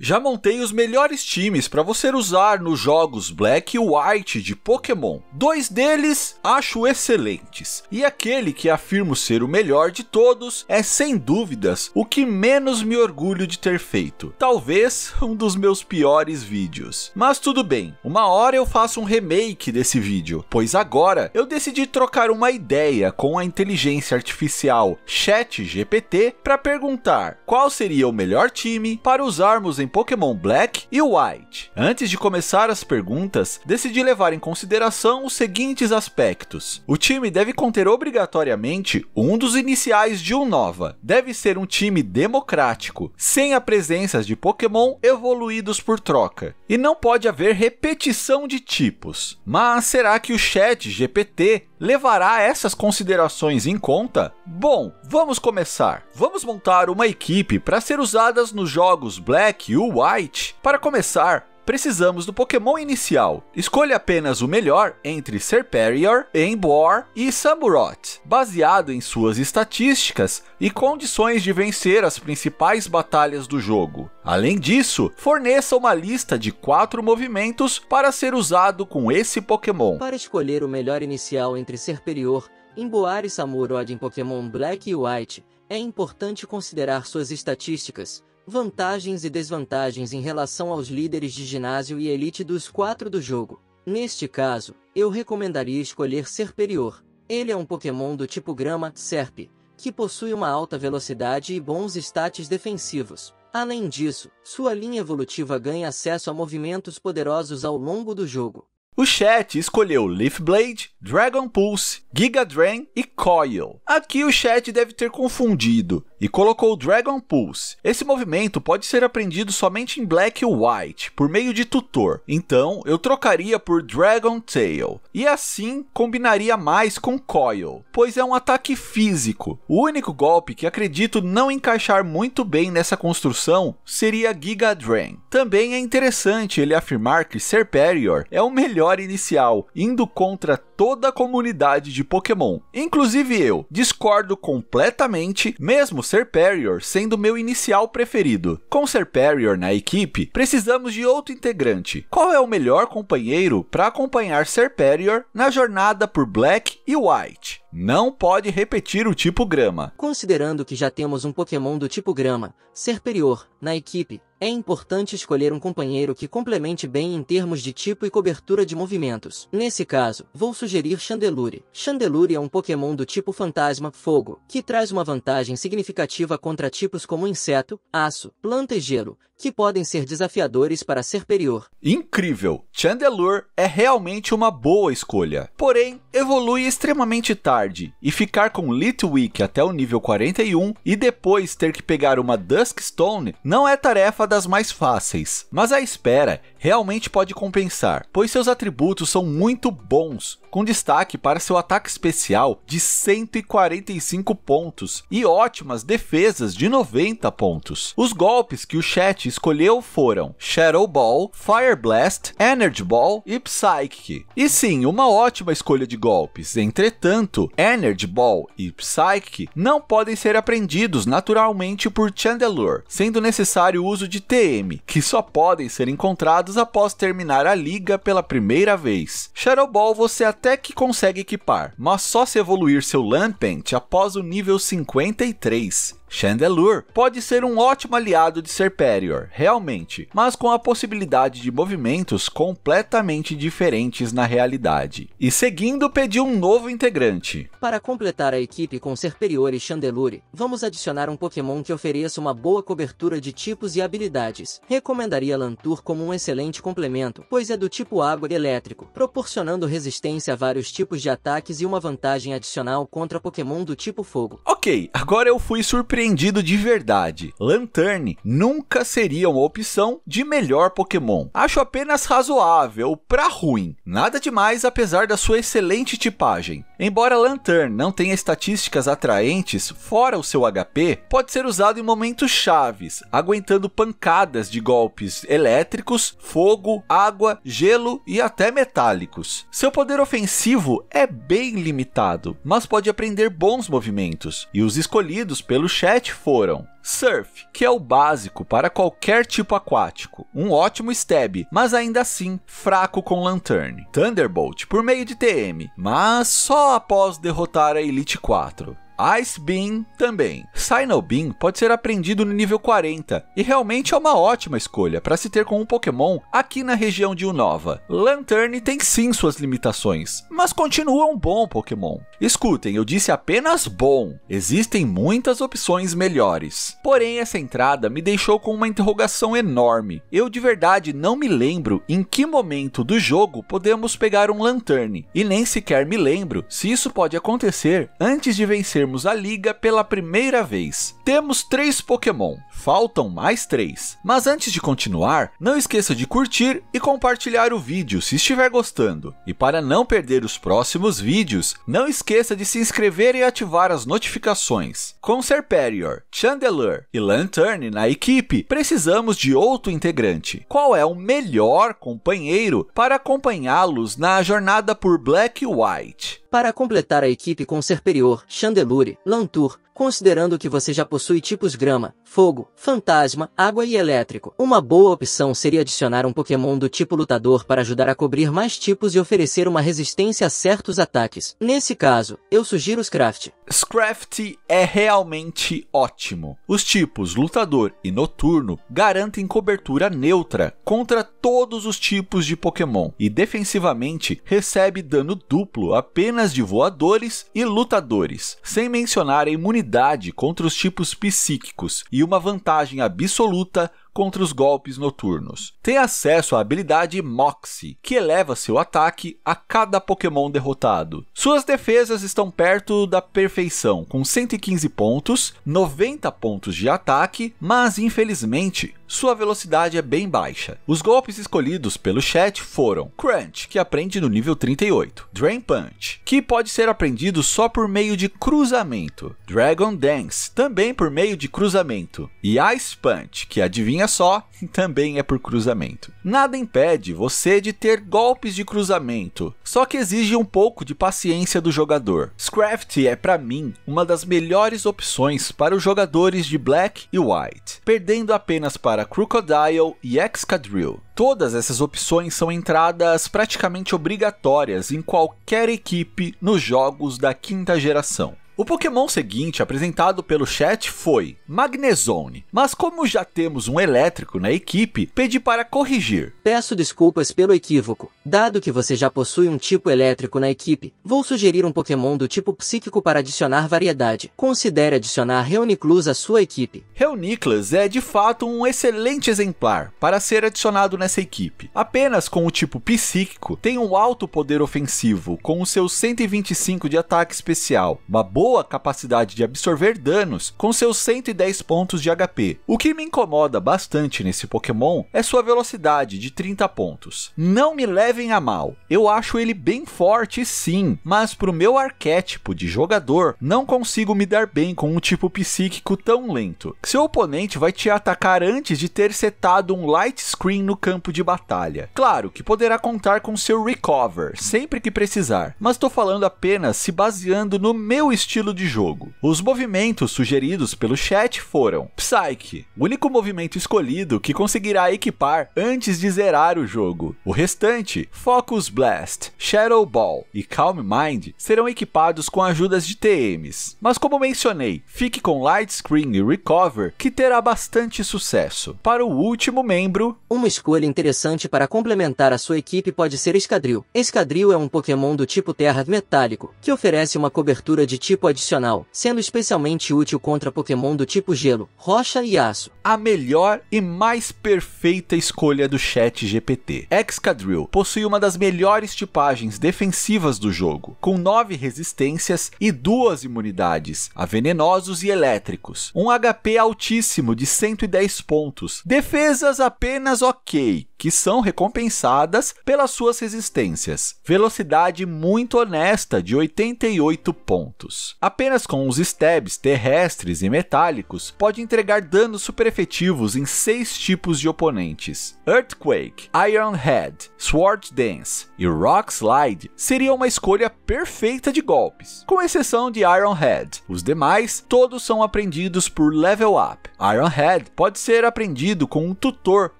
Já montei os melhores times para você usar nos jogos Black e White de Pokémon. Dois deles acho excelentes, e aquele que afirmo ser o melhor de todos é sem dúvidas o que menos me orgulho de ter feito. Talvez um dos meus piores vídeos. Mas tudo bem, uma hora eu faço um remake desse vídeo, pois agora eu decidi trocar uma ideia com a inteligência artificial ChatGPT para perguntar qual seria o melhor time para usarmos em Pokémon Black e White. Antes de começar as perguntas, decidi levar em consideração os seguintes aspectos. O time deve conter obrigatoriamente um dos iniciais de um Nova. Deve ser um time democrático, sem a presença de Pokémon evoluídos por troca. E não pode haver repetição de tipos. Mas será que o chat GPT levará essas considerações em conta? Bom, vamos começar. Vamos montar uma equipe para ser usadas nos jogos Black e White. Para começar, precisamos do Pokémon inicial. Escolha apenas o melhor entre Serperior, Embor e Samurott, baseado em suas estatísticas e condições de vencer as principais batalhas do jogo. Além disso, forneça uma lista de quatro movimentos para ser usado com esse Pokémon. Para escolher o melhor inicial entre Serperior, Emboar e Samurott em Pokémon Black e White, é importante considerar suas estatísticas, Vantagens e desvantagens em relação aos líderes de ginásio e elite dos quatro do jogo. Neste caso, eu recomendaria escolher Serperior. Ele é um Pokémon do tipo grama, Serp, que possui uma alta velocidade e bons stats defensivos. Além disso, sua linha evolutiva ganha acesso a movimentos poderosos ao longo do jogo. O chat escolheu Leaf Blade, Dragon Pulse, Giga Drain e Coil. Aqui o chat deve ter confundido e colocou o Dragon Pulse. Esse movimento pode ser aprendido somente em Black e White, por meio de tutor, então eu trocaria por Dragon Tail, e assim combinaria mais com Coil, pois é um ataque físico. O único golpe que acredito não encaixar muito bem nessa construção seria Giga Drain. Também é interessante ele afirmar que Serperior é o melhor inicial, indo contra toda a comunidade de Pokémon, inclusive eu. Discordo completamente, mesmo Serperior sendo meu inicial preferido. Com Serperior na equipe, precisamos de outro integrante. Qual é o melhor companheiro para acompanhar Serperior na jornada por Black e White? não pode repetir o tipo grama. Considerando que já temos um Pokémon do tipo grama, superior, na equipe, é importante escolher um companheiro que complemente bem em termos de tipo e cobertura de movimentos. Nesse caso, vou sugerir Chandelure. Chandelure é um Pokémon do tipo fantasma, fogo, que traz uma vantagem significativa contra tipos como inseto, aço, planta e gelo, que podem ser desafiadores para Serperior. Incrível! Chandelure é realmente uma boa escolha, porém evolui extremamente tarde e ficar com Litwick até o nível 41 e depois ter que pegar uma Duskstone não é tarefa das mais fáceis, mas a espera realmente pode compensar, pois seus atributos são muito bons, com destaque para seu ataque especial de 145 pontos e ótimas defesas de 90 pontos. Os golpes que o chat escolheu foram Shadow Ball, Fire Blast, Energy Ball e Psychic. E sim, uma ótima escolha de golpes, entretanto, Energy Ball e Psychic não podem ser aprendidos naturalmente por Chandelure, sendo necessário o uso de TM, que só podem ser encontrados equipados após terminar a liga pela primeira vez. Shadow Ball você até que consegue equipar, mas só se evoluir seu Lampent após o nível 53. Chandelure pode ser um ótimo aliado de Serperior, realmente, mas com a possibilidade de movimentos completamente diferentes na realidade. E seguindo, pediu um novo integrante. Para completar a equipe com Serperior e Chandelure, vamos adicionar um Pokémon que ofereça uma boa cobertura de tipos e habilidades. Recomendaria Lantur como um excelente complemento, pois é do tipo água e elétrico, proporcionando resistência a vários tipos de ataques e uma vantagem adicional contra Pokémon do tipo fogo. Ok, agora eu fui surpreendido surpreendido de verdade. Lantern nunca seria uma opção de melhor Pokémon. Acho apenas razoável para ruim. Nada demais apesar da sua excelente tipagem. Embora Lantern não tenha estatísticas atraentes, fora o seu HP, pode ser usado em momentos chaves, aguentando pancadas de golpes elétricos, fogo, água, gelo e até metálicos. Seu poder ofensivo é bem limitado, mas pode aprender bons movimentos, e os escolhidos pelo chat foram Surf, que é o básico para qualquer tipo aquático, um ótimo stab, mas ainda assim fraco com Lantern. Thunderbolt por meio de TM, mas só após derrotar a Elite 4. Ice Beam também. Sinnoh Beam pode ser aprendido no nível 40 e realmente é uma ótima escolha para se ter com um Pokémon aqui na região de Unova. Lantern tem sim suas limitações, mas continua um bom Pokémon. Escutem, eu disse apenas bom, existem muitas opções melhores. Porém, essa entrada me deixou com uma interrogação enorme. Eu de verdade não me lembro em que momento do jogo podemos pegar um Lantern e nem sequer me lembro se isso pode acontecer antes de vencer vencermos a liga pela primeira vez. Temos três Pokémon, faltam mais três. Mas antes de continuar, não esqueça de curtir e compartilhar o vídeo se estiver gostando. E para não perder os próximos vídeos, não esqueça de se inscrever e ativar as notificações. Com Serperior, Chandelure e Lantern na equipe, precisamos de outro integrante. Qual é o melhor companheiro para acompanhá-los na jornada por Black e White? Para completar a equipe com Serperior, Chandelure, Lantur, Considerando que você já possui tipos grama, fogo, fantasma, água e elétrico, uma boa opção seria adicionar um Pokémon do tipo lutador para ajudar a cobrir mais tipos e oferecer uma resistência a certos ataques. Nesse caso, eu sugiro Scraft. Scraft é realmente ótimo. Os tipos lutador e noturno garantem cobertura neutra contra todos os tipos de Pokémon e defensivamente recebe dano duplo apenas de voadores e lutadores, sem mencionar a imunidade imunidade contra os tipos psíquicos e uma vantagem absoluta contra os golpes noturnos. Tem acesso à habilidade Moxie, que eleva seu ataque a cada Pokémon derrotado. Suas defesas estão perto da perfeição, com 115 pontos, 90 pontos de ataque, mas infelizmente sua velocidade é bem baixa. Os golpes escolhidos pelo chat foram Crunch, que aprende no nível 38, Drain Punch, que pode ser aprendido só por meio de cruzamento, Dragon Dance, também por meio de cruzamento, e Ice Punch, que adivinha só, também é por cruzamento. Nada impede você de ter golpes de cruzamento, só que exige um pouco de paciência do jogador. Scraft é para mim uma das melhores opções para os jogadores de Black e White, perdendo apenas para para Crocodile e Excadrill. Todas essas opções são entradas praticamente obrigatórias em qualquer equipe nos jogos da quinta geração. O Pokémon seguinte apresentado pelo chat foi Magnezone, mas como já temos um elétrico na equipe, pedi para corrigir. Peço desculpas pelo equívoco. Dado que você já possui um tipo elétrico na equipe, vou sugerir um Pokémon do tipo psíquico para adicionar variedade. Considere adicionar Reuniclus à sua equipe. Reuniclus é de fato um excelente exemplar para ser adicionado nessa equipe. Apenas com o tipo psíquico, tem um alto poder ofensivo com os seus 125 de ataque especial, uma boa boa capacidade de absorver danos com seus 110 pontos de HP. O que me incomoda bastante nesse Pokémon é sua velocidade de 30 pontos. Não me levem a mal, eu acho ele bem forte sim, mas pro meu arquétipo de jogador, não consigo me dar bem com um tipo psíquico tão lento. Seu oponente vai te atacar antes de ter setado um light screen no campo de batalha. Claro que poderá contar com seu recover sempre que precisar, mas tô falando apenas se baseando no meu estilo estilo de jogo. Os movimentos sugeridos pelo chat foram Psyche, único movimento escolhido que conseguirá equipar antes de zerar o jogo. O restante, Focus Blast, Shadow Ball e Calm Mind serão equipados com ajudas de TMs. Mas como mencionei, fique com Light Screen e Recover que terá bastante sucesso. Para o último membro, uma escolha interessante para complementar a sua equipe pode ser Escadril. Escadril é um Pokémon do tipo Terra metálico, que oferece uma cobertura de tipo adicional, sendo especialmente útil contra Pokémon do tipo Gelo, Rocha e Aço. A melhor e mais perfeita escolha do chat GPT. Excadrill possui uma das melhores tipagens defensivas do jogo, com 9 resistências e duas imunidades, a venenosos e elétricos. Um HP altíssimo de 110 pontos, defesas apenas ok, que são recompensadas pelas suas resistências. Velocidade muito honesta de 88 pontos. Apenas com os stabs terrestres e metálicos, pode entregar danos super efetivos em seis tipos de oponentes. Earthquake, Iron Head, Sword Dance e Rock Slide seriam uma escolha perfeita de golpes, com exceção de Iron Head. Os demais, todos são aprendidos por level up. Iron Head pode ser aprendido com um tutor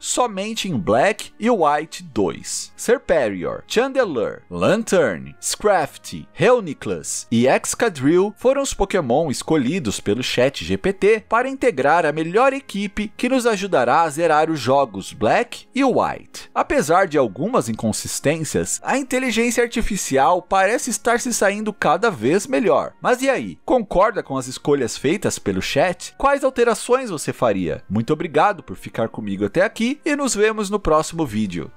somente em Black Black e White 2, Superior, Chandelure, Lantern, Scraft, Reuniclus e Excadrill foram os Pokémon escolhidos pelo chat GPT para integrar a melhor equipe que nos ajudará a zerar os jogos Black e White. Apesar de algumas inconsistências, a inteligência artificial parece estar se saindo cada vez melhor. Mas e aí, concorda com as escolhas feitas pelo chat? Quais alterações você faria? Muito obrigado por ficar comigo até aqui e nos vemos no próximo próximo vídeo.